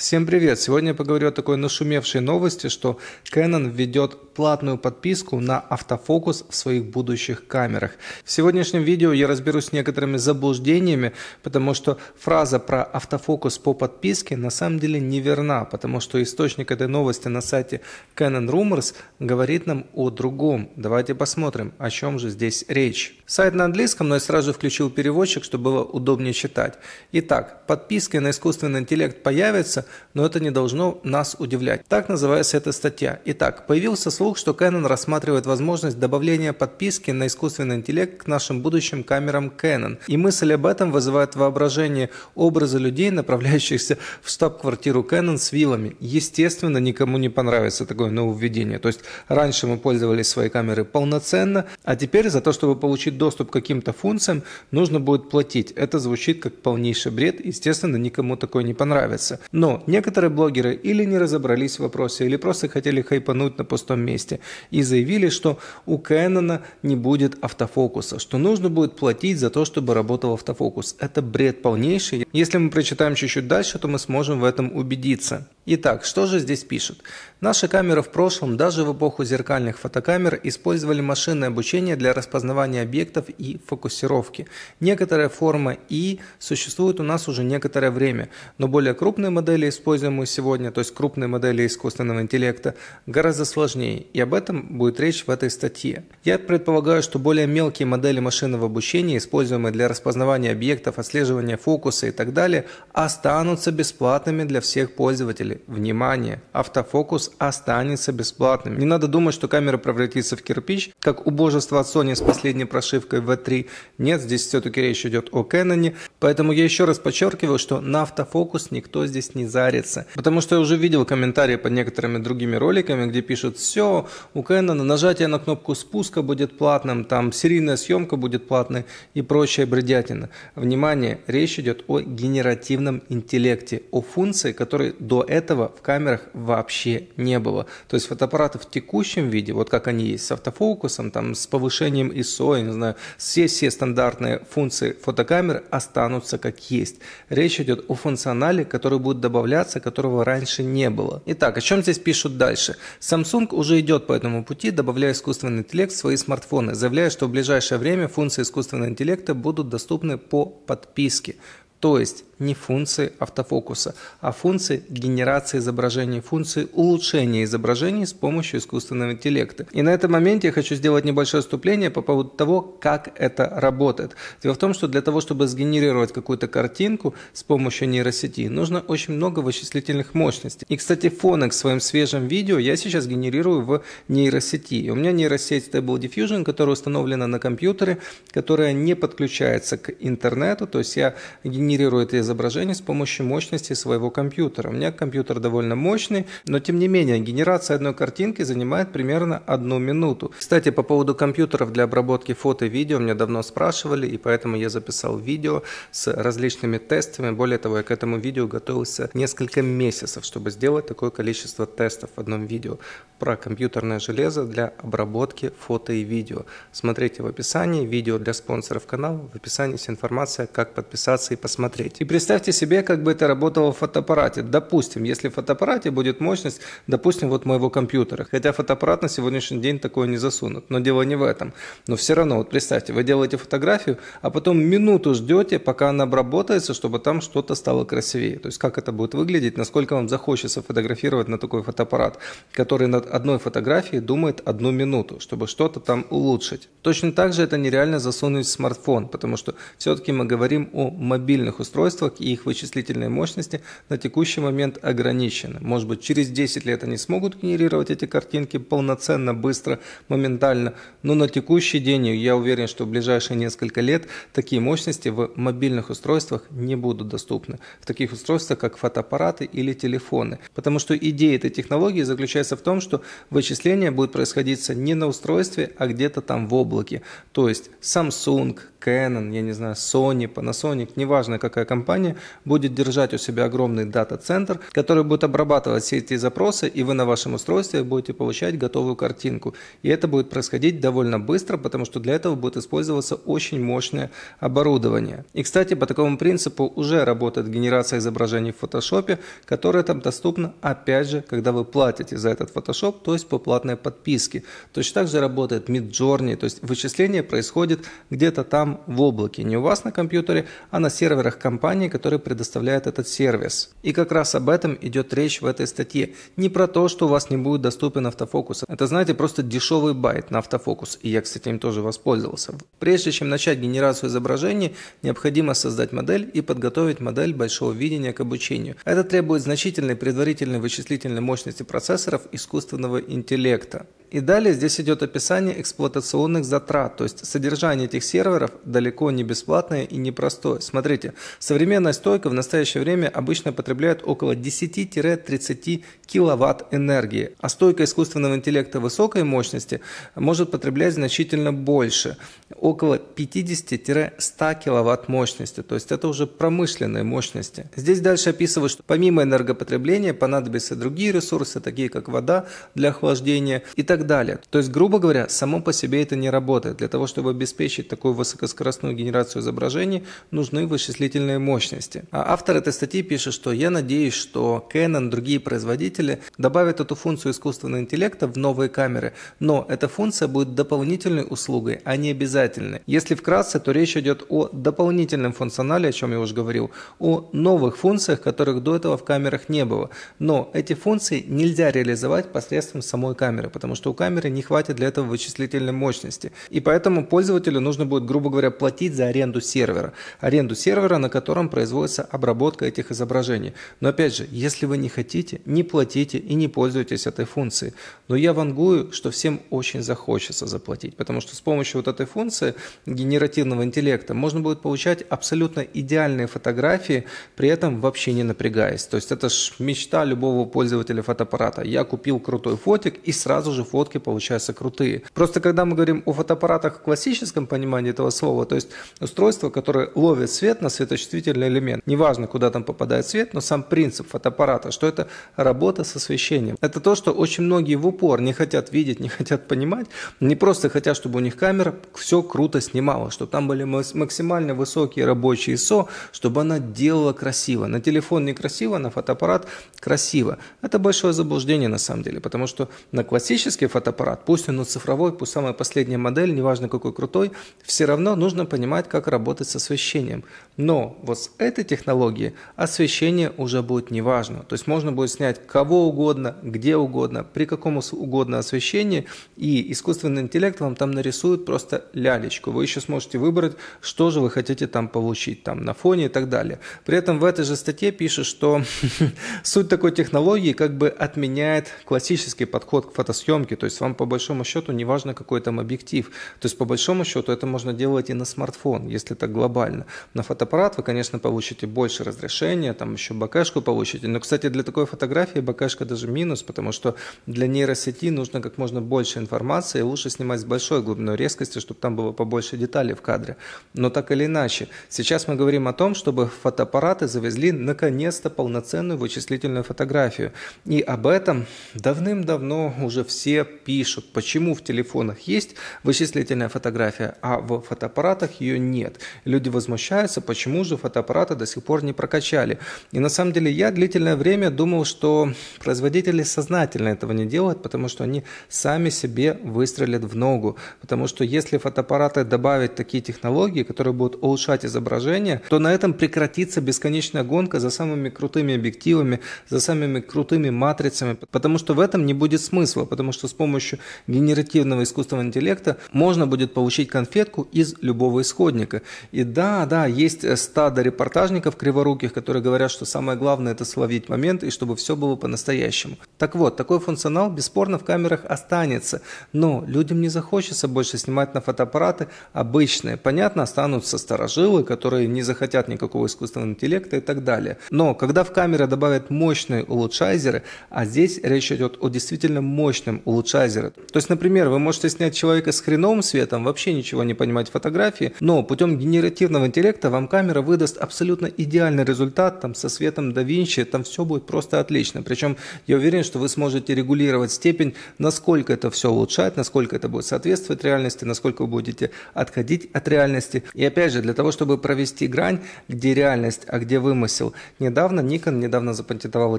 Всем привет! Сегодня я поговорю о такой нашумевшей новости, что Canon введет платную подписку на автофокус в своих будущих камерах. В сегодняшнем видео я разберусь с некоторыми заблуждениями, потому что фраза про автофокус по подписке на самом деле неверна, потому что источник этой новости на сайте Canon Rumors говорит нам о другом. Давайте посмотрим, о чем же здесь речь. Сайт на английском, но я сразу включил переводчик, чтобы было удобнее читать. Итак, подписки на искусственный интеллект появятся, но это не должно нас удивлять. Так называется эта статья. Итак, появился слух, что Canon рассматривает возможность добавления подписки на искусственный интеллект к нашим будущим камерам Canon. И мысль об этом вызывает воображение образа людей, направляющихся в штаб-квартиру Canon с вилами. Естественно, никому не понравится такое нововведение. То есть раньше мы пользовались своей камерой полноценно, а теперь за то, чтобы получить доступ к каким-то функциям, нужно будет платить. Это звучит как полнейший бред, естественно, никому такое не понравится. Но некоторые блогеры или не разобрались в вопросе, или просто хотели хайпануть на пустом месте и заявили, что у Canon не будет автофокуса, что нужно будет платить за то, чтобы работал автофокус. Это бред полнейший. Если мы прочитаем чуть-чуть дальше, то мы сможем в этом убедиться. Итак, что же здесь пишут? Наши камеры в прошлом, даже в эпоху зеркальных фотокамер, использовали машинное обучение для распознавания объектов и фокусировки. Некоторая форма И существует у нас уже некоторое время, но более крупные модели используемую сегодня, то есть крупные модели искусственного интеллекта, гораздо сложнее, и об этом будет речь в этой статье. Я предполагаю, что более мелкие модели машинного обучения, используемые для распознавания объектов, отслеживания фокуса и так далее, останутся бесплатными для всех пользователей. Внимание! Автофокус останется бесплатным. Не надо думать, что камера превратится в кирпич, как убожество от Sony с последней прошивкой V3. Нет, здесь все-таки речь идет о Canon, поэтому я еще раз подчеркиваю, что на автофокус никто здесь не за зарится. Потому что я уже видел комментарии под некоторыми другими роликами, где пишут, все, у Canon нажатие на кнопку спуска будет платным, там серийная съемка будет платной и прочая бредятина. Внимание, речь идет о генеративном интеллекте, о функции, которой до этого в камерах вообще не было. То есть фотоаппараты в текущем виде, вот как они есть, с автофокусом, там, с повышением ISO, я не знаю, все, все стандартные функции фотокамер останутся как есть. Речь идет о функционале, который будет добавлен добавляться, которого раньше не было. Итак, о чем здесь пишут дальше? Samsung уже идет по этому пути, добавляя искусственный интеллект в свои смартфоны, заявляя, что в ближайшее время функции искусственного интеллекта будут доступны по подписке. То есть не функции автофокуса, а функции генерации изображений, функции улучшения изображений с помощью искусственного интеллекта. И на этом моменте я хочу сделать небольшое вступление по поводу того, как это работает. Дело в том, что для того, чтобы сгенерировать какую-то картинку с помощью нейросети, нужно очень много вычислительных мощностей. И, кстати, фоны к своим свежим видео я сейчас генерирую в нейросети. И у меня нейросеть Stable Diffusion, которая установлена на компьютере, которая не подключается к интернету, то есть я генерирую генерирует изображение с помощью мощности своего компьютера. У меня компьютер довольно мощный, но тем не менее генерация одной картинки занимает примерно одну минуту. Кстати, по поводу компьютеров для обработки фото и видео меня давно спрашивали, и поэтому я записал видео с различными тестами. Более того, я к этому видео готовился несколько месяцев, чтобы сделать такое количество тестов в одном видео про компьютерное железо для обработки фото и видео. Смотрите в описании, видео для спонсоров канала, в описании есть информация, как подписаться и посмотреть смотреть. И представьте себе, как бы это работало в фотоаппарате. Допустим, если в фотоаппарате будет мощность, допустим, вот моего компьютера. Хотя фотоаппарат на сегодняшний день такое не засунут. Но дело не в этом. Но все равно, вот представьте, вы делаете фотографию, а потом минуту ждете, пока она обработается, чтобы там что-то стало красивее. То есть как это будет выглядеть, насколько вам захочется фотографировать на такой фотоаппарат, который над одной фотографией думает одну минуту, чтобы что-то там улучшить. Точно так же это нереально засунуть в смартфон, потому что все-таки мы говорим о мобильном мобильных устройствах и их вычислительные мощности на текущий момент ограничены. Может быть, через 10 лет они смогут генерировать эти картинки полноценно, быстро, моментально, но на текущий день, я уверен, что в ближайшие несколько лет такие мощности в мобильных устройствах не будут доступны. В таких устройствах, как фотоаппараты или телефоны. Потому что идея этой технологии заключается в том, что вычисление будет происходить не на устройстве, а где-то там в облаке. То есть Samsung, Canon, я не знаю, Sony, Panasonic, неважно, какая компания, будет держать у себя огромный дата-центр, который будет обрабатывать все эти запросы, и вы на вашем устройстве будете получать готовую картинку. И это будет происходить довольно быстро, потому что для этого будет использоваться очень мощное оборудование. И, кстати, по такому принципу уже работает генерация изображений в Photoshop, которая там доступна, опять же, когда вы платите за этот Photoshop, то есть по платной подписке. Точно так же работает Midjourney, то есть вычисление происходит где-то там в облаке, не у вас на компьютере, а на серверах рамках компании, которая предоставляет этот сервис. И как раз об этом идет речь в этой статье. Не про то, что у вас не будет доступен автофокус. Это, знаете, просто дешевый байт на автофокус. И я, кстати, им тоже воспользовался. Прежде чем начать генерацию изображений, необходимо создать модель и подготовить модель большого видения к обучению. Это требует значительной предварительной вычислительной мощности процессоров искусственного интеллекта. И далее здесь идет описание эксплуатационных затрат, то есть содержание этих серверов далеко не бесплатное и непростое. Смотрите, современная стойка в настоящее время обычно потребляет около 10-30 киловатт энергии, а стойка искусственного интеллекта высокой мощности может потреблять значительно больше, около 50-100 киловатт мощности, то есть это уже промышленные мощности. Здесь дальше описывают, что помимо энергопотребления понадобятся другие ресурсы, такие как вода для охлаждения и так так далее. То есть, грубо говоря, само по себе это не работает. Для того, чтобы обеспечить такую высокоскоростную генерацию изображений, нужны вычислительные мощности. А автор этой статьи пишет, что я надеюсь, что Canon, другие производители добавят эту функцию искусственного интеллекта в новые камеры, но эта функция будет дополнительной услугой, а не обязательной. Если вкратце, то речь идет о дополнительном функционале, о чем я уже говорил, о новых функциях, которых до этого в камерах не было. Но эти функции нельзя реализовать посредством самой камеры, потому что у камеры не хватит для этого вычислительной мощности. И поэтому пользователю нужно будет, грубо говоря, платить за аренду сервера. Аренду сервера, на котором производится обработка этих изображений. Но опять же, если вы не хотите, не платите и не пользуйтесь этой функцией. Но я вангую, что всем очень захочется заплатить, потому что с помощью вот этой функции генеративного интеллекта можно будет получать абсолютно идеальные фотографии, при этом вообще не напрягаясь. То есть это ж мечта любого пользователя фотоаппарата. Я купил крутой фотик и сразу же фото фотки получаются крутые. Просто когда мы говорим о фотоаппаратах в классическом понимании этого слова, то есть устройство, которое ловит свет на светочувствительный элемент. Неважно, куда там попадает свет, но сам принцип фотоаппарата, что это работа с освещением. Это то, что очень многие в упор не хотят видеть, не хотят понимать, не просто хотят, чтобы у них камера все круто снимала, чтобы там были максимально высокие рабочие ISO, чтобы она делала красиво. На телефон некрасиво, на фотоаппарат красиво. Это большое заблуждение на самом деле, потому что на классический фотоаппарат, пусть он цифровой, пусть самая последняя модель, неважно какой крутой, все равно нужно понимать, как работать с освещением. Но вот с этой технологией освещение уже будет неважно. То есть можно будет снять кого угодно, где угодно, при каком угодно освещении, и искусственный интеллект вам там нарисует просто лялечку. Вы еще сможете выбрать, что же вы хотите там получить, там на фоне и так далее. При этом в этой же статье пишет, что суть такой технологии как бы отменяет классический подход к фотосъемке, то есть вам по большому счету не важно, какой там объектив. То есть по большому счету это можно делать и на смартфон, если так глобально. На фотоаппарат вы, конечно, получите больше разрешения, там еще бакашку получите. Но, кстати, для такой фотографии бакашка даже минус, потому что для нейросети нужно как можно больше информации, а лучше снимать с большой глубиной резкости, чтобы там было побольше деталей в кадре. Но так или иначе, сейчас мы говорим о том, чтобы фотоаппараты завезли наконец-то полноценную вычислительную фотографию. И об этом давным-давно уже все пишут, почему в телефонах есть вычислительная фотография, а в фотоаппаратах ее нет. Люди возмущаются, почему же фотоаппараты до сих пор не прокачали. И на самом деле я длительное время думал, что производители сознательно этого не делают, потому что они сами себе выстрелят в ногу. Потому что если фотоаппараты добавят такие технологии, которые будут улучшать изображение, то на этом прекратится бесконечная гонка за самыми крутыми объективами, за самыми крутыми матрицами, потому что в этом не будет смысла, потому что с помощью генеративного искусственного интеллекта можно будет получить конфетку из любого исходника. И да, да, есть э, стадо репортажников криворуких, которые говорят, что самое главное это словить момент и чтобы все было по-настоящему. Так вот, такой функционал бесспорно в камерах останется, но людям не захочется больше снимать на фотоаппараты обычные. Понятно, останутся старожилы, которые не захотят никакого искусственного интеллекта и так далее. Но когда в камеры добавят мощные улучшайзеры, а здесь речь идет о действительно мощном улучшайзере, улучшайзеры. То есть, например, вы можете снять человека с хреновым светом, вообще ничего не понимать в фотографии, но путем генеративного интеллекта вам камера выдаст абсолютно идеальный результат, там со светом да Винчи, там все будет просто отлично. Причем я уверен, что вы сможете регулировать степень, насколько это все улучшает, насколько это будет соответствовать реальности, насколько вы будете отходить от реальности. И опять же, для того, чтобы провести грань, где реальность, а где вымысел, недавно Nikon недавно запатентовала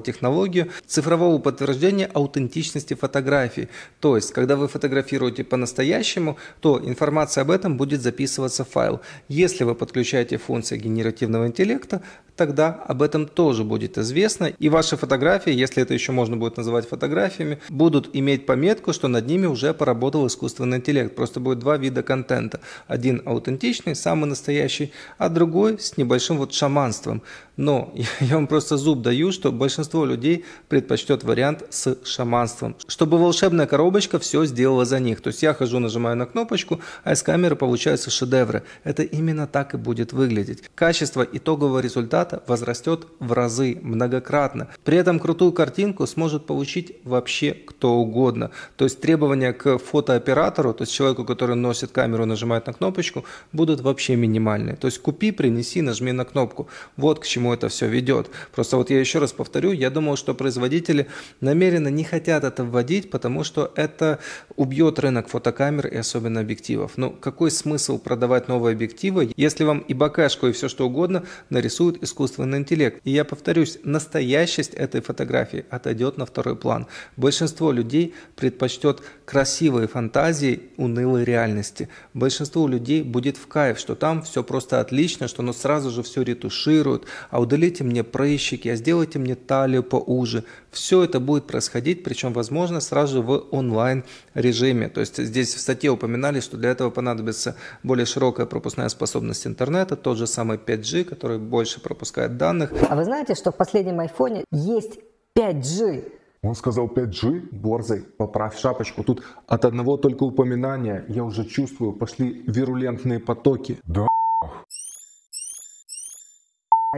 технологию цифрового подтверждения аутентичности фотографии. То есть, когда вы фотографируете по-настоящему, то информация об этом будет записываться в файл. Если вы подключаете функции генеративного интеллекта, тогда об этом тоже будет известно. И ваши фотографии, если это еще можно будет называть фотографиями, будут иметь пометку, что над ними уже поработал искусственный интеллект. Просто будет два вида контента. Один аутентичный, самый настоящий, а другой с небольшим вот шаманством. Но я вам просто зуб даю, что большинство людей предпочтет вариант с шаманством. Чтобы волшебная коробочка все сделала за них. То есть я хожу, нажимаю на кнопочку, а из камеры получаются шедевры. Это именно так и будет выглядеть. Качество итогового результата результата возрастет в разы многократно. При этом крутую картинку сможет получить вообще кто угодно. То есть требования к фотооператору, то есть человеку, который носит камеру, нажимает на кнопочку, будут вообще минимальные. То есть купи, принеси, нажми на кнопку. Вот к чему это все ведет. Просто вот я еще раз повторю, я думал, что производители намеренно не хотят это вводить, потому что это убьет рынок фотокамер и особенно объективов. Но ну, какой смысл продавать новые объективы, если вам и бакашку, и все что угодно нарисуют из искусственный интеллект. И я повторюсь, настоящесть этой фотографии отойдет на второй план. Большинство людей предпочтет красивые фантазии унылой реальности. Большинство людей будет в кайф, что там все просто отлично, что оно сразу же все ретушируют А удалите мне прыщики, а сделайте мне талию поуже. Все это будет происходить, причем, возможно, сразу в онлайн режиме. То есть здесь в статье упоминали, что для этого понадобится более широкая пропускная способность интернета, тот же самый 5G, который больше пропускает данных. А вы знаете, что в последнем айфоне есть 5G? Он сказал 5G, борзый, поправь шапочку. Тут от одного только упоминания я уже чувствую, пошли вирулентные потоки. Да.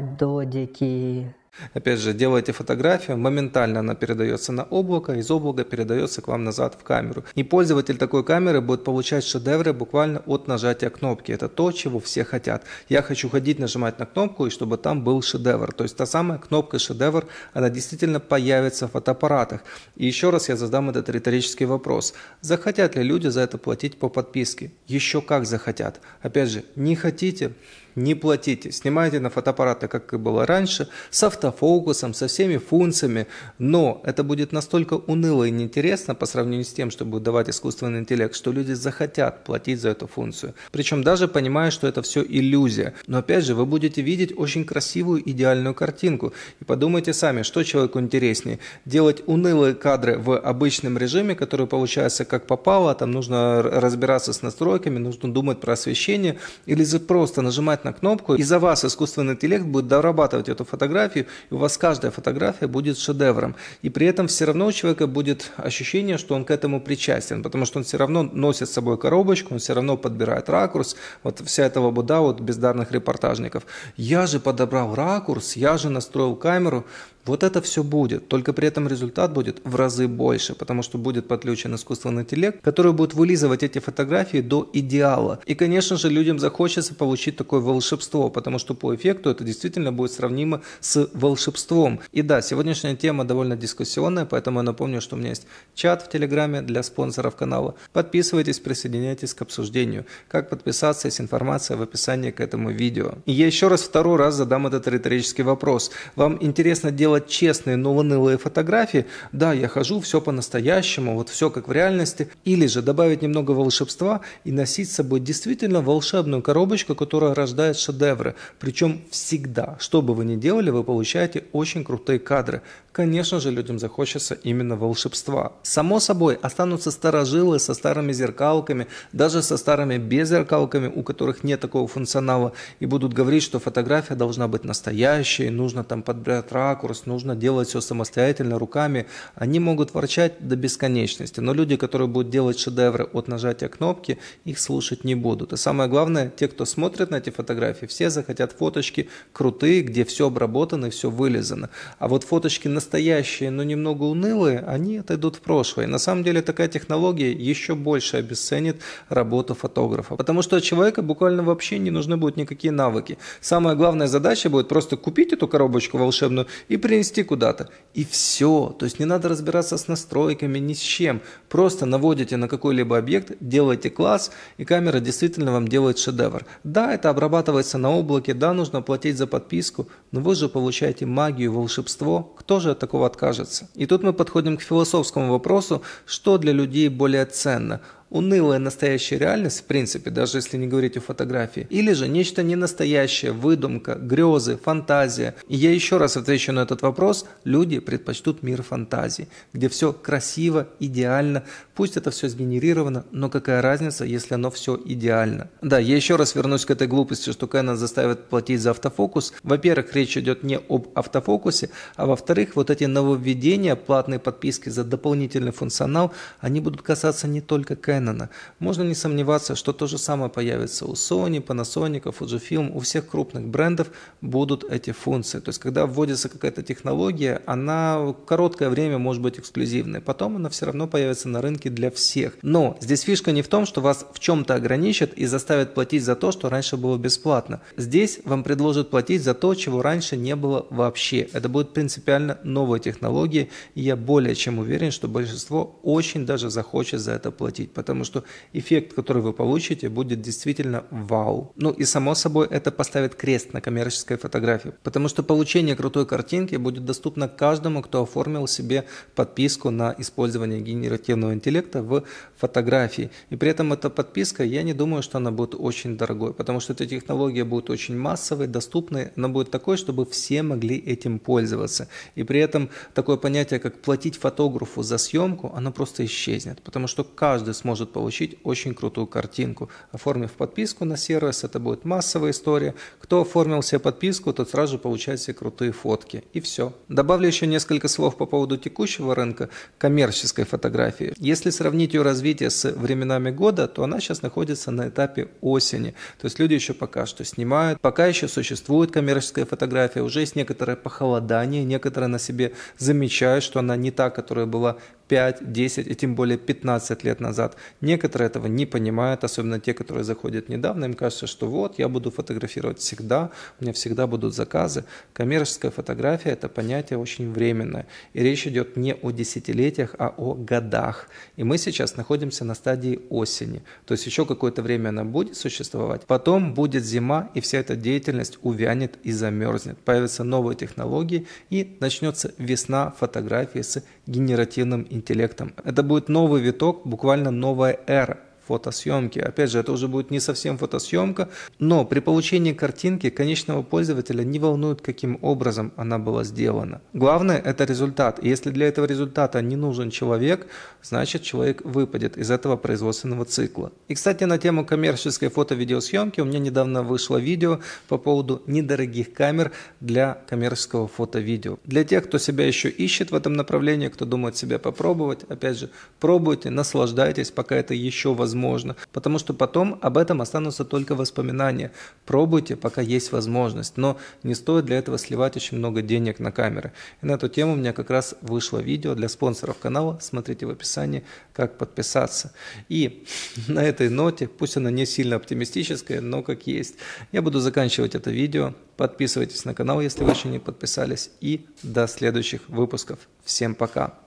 Додики. Опять же, делаете фотографию, моментально она передается на облако, из облака передается к вам назад в камеру. И пользователь такой камеры будет получать шедевры буквально от нажатия кнопки. Это то, чего все хотят. Я хочу ходить, нажимать на кнопку, и чтобы там был шедевр. То есть та самая кнопка шедевр, она действительно появится в фотоаппаратах. И еще раз я задам этот риторический вопрос. Захотят ли люди за это платить по подписке? Еще как захотят. Опять же, не хотите, не платите. Снимайте на фотоаппараты, как и было раньше, с автофокусом, со всеми функциями, но это будет настолько уныло и неинтересно по сравнению с тем, что будет давать искусственный интеллект, что люди захотят платить за эту функцию. Причем даже понимая, что это все иллюзия. Но опять же, вы будете видеть очень красивую идеальную картинку. И подумайте сами, что человеку интереснее. Делать унылые кадры в обычном режиме, который получается как попало, там нужно разбираться с настройками, нужно думать про освещение, или же просто нажимать на кнопку, и за вас искусственный интеллект будет дорабатывать эту фотографию и у вас каждая фотография будет шедевром. И при этом все равно у человека будет ощущение, что он к этому причастен, потому что он все равно носит с собой коробочку, он все равно подбирает ракурс. Вот вся эта лабуда вот бездарных репортажников. Я же подобрал ракурс, я же настроил камеру. Вот это все будет, только при этом результат будет в разы больше, потому что будет подключен искусственный интеллект, который будет вылизывать эти фотографии до идеала. И, конечно же, людям захочется получить такое волшебство, потому что по эффекту это действительно будет сравнимо с волшебством. И да, сегодняшняя тема довольно дискуссионная, поэтому я напомню, что у меня есть чат в Телеграме для спонсоров канала. Подписывайтесь, присоединяйтесь к обсуждению. Как подписаться, есть информация в описании к этому видео. И я еще раз, второй раз задам этот риторический вопрос. Вам интересно делать делать честные, но унылые фотографии, да, я хожу, все по-настоящему, вот все как в реальности, или же добавить немного волшебства и носить с собой действительно волшебную коробочку, которая рождает шедевры. Причем всегда, что бы вы ни делали, вы получаете очень крутые кадры. Конечно же, людям захочется именно волшебства. Само собой, останутся старожилы со старыми зеркалками, даже со старыми беззеркалками, у которых нет такого функционала, и будут говорить, что фотография должна быть настоящей, нужно там подбирать ракурс, нужно делать все самостоятельно, руками. Они могут ворчать до бесконечности, но люди, которые будут делать шедевры от нажатия кнопки, их слушать не будут. И самое главное, те, кто смотрит на эти фотографии, все захотят фоточки крутые, где все обработано и все вылезано. А вот фоточки настоящие, но немного унылые, они отойдут в прошлое. И на самом деле такая технология еще больше обесценит работу фотографа. Потому что от человека буквально вообще не нужны будут никакие навыки. Самая главная задача будет просто купить эту коробочку волшебную и при перенести куда-то. И все. То есть не надо разбираться с настройками, ни с чем. Просто наводите на какой-либо объект, делаете класс, и камера действительно вам делает шедевр. Да, это обрабатывается на облаке, да, нужно платить за подписку, но вы же получаете магию, волшебство. Кто же от такого откажется? И тут мы подходим к философскому вопросу, что для людей более ценно – унылая настоящая реальность, в принципе, даже если не говорить о фотографии, или же нечто ненастоящее, выдумка, грезы, фантазия. И я еще раз отвечу на этот вопрос. Люди предпочтут мир фантазии, где все красиво, идеально. Пусть это все сгенерировано, но какая разница, если оно все идеально. Да, я еще раз вернусь к этой глупости, что Canon заставит платить за автофокус. Во-первых, речь идет не об автофокусе, а во-вторых, вот эти нововведения, платные подписки за дополнительный функционал, они будут касаться не только Canon, Canon, можно не сомневаться, что то же самое появится у Sony, Panasonic, Fujifilm, у всех крупных брендов будут эти функции. То есть, когда вводится какая-то технология, она короткое время может быть эксклюзивной, потом она все равно появится на рынке для всех. Но здесь фишка не в том, что вас в чем-то ограничат и заставят платить за то, что раньше было бесплатно. Здесь вам предложат платить за то, чего раньше не было вообще. Это будут принципиально новые технологии, и я более чем уверен, что большинство очень даже захочет за это платить, потому что эффект, который вы получите, будет действительно вау. Ну и само собой это поставит крест на коммерческой фотографии, потому что получение крутой картинки будет доступно каждому, кто оформил себе подписку на использование генеративного интеллекта в фотографии. И при этом эта подписка, я не думаю, что она будет очень дорогой, потому что эта технология будет очень массовой, доступной, она будет такой, чтобы все могли этим пользоваться. И при этом такое понятие, как платить фотографу за съемку, оно просто исчезнет, потому что каждый сможет может получить очень крутую картинку. Оформив подписку на сервис, это будет массовая история. Кто оформил себе подписку, тот сразу же получает все крутые фотки. И все. Добавлю еще несколько слов по поводу текущего рынка коммерческой фотографии. Если сравнить ее развитие с временами года, то она сейчас находится на этапе осени. То есть люди еще пока что снимают, пока еще существует коммерческая фотография, уже есть некоторое похолодание, некоторые на себе замечают, что она не та, которая была 5, 10 и тем более 15 лет назад. Некоторые этого не понимают, особенно те, которые заходят недавно. Им кажется, что вот, я буду фотографировать всегда, у меня всегда будут заказы. Коммерческая фотография – это понятие очень временное. И речь идет не о десятилетиях, а о годах. И мы сейчас находимся на стадии осени. То есть еще какое-то время она будет существовать. Потом будет зима, и вся эта деятельность увянет и замерзнет. Появятся новые технологии, и начнется весна фотографии с генеративным интеллектом. Это будет новый виток, буквально новая эра фотосъемки. Опять же, это уже будет не совсем фотосъемка, но при получении картинки конечного пользователя не волнует, каким образом она была сделана. Главное – это результат. И если для этого результата не нужен человек, значит человек выпадет из этого производственного цикла. И, кстати, на тему коммерческой фото-видеосъемки у меня недавно вышло видео по поводу недорогих камер для коммерческого фото-видео. Для тех, кто себя еще ищет в этом направлении, кто думает себя попробовать, опять же, пробуйте, наслаждайтесь, пока это еще возможно возможно, потому что потом об этом останутся только воспоминания. Пробуйте, пока есть возможность, но не стоит для этого сливать очень много денег на камеры. И на эту тему у меня как раз вышло видео для спонсоров канала, смотрите в описании, как подписаться. И на этой ноте, пусть она не сильно оптимистическая, но как есть, я буду заканчивать это видео. Подписывайтесь на канал, если вы еще не подписались. И до следующих выпусков. Всем пока!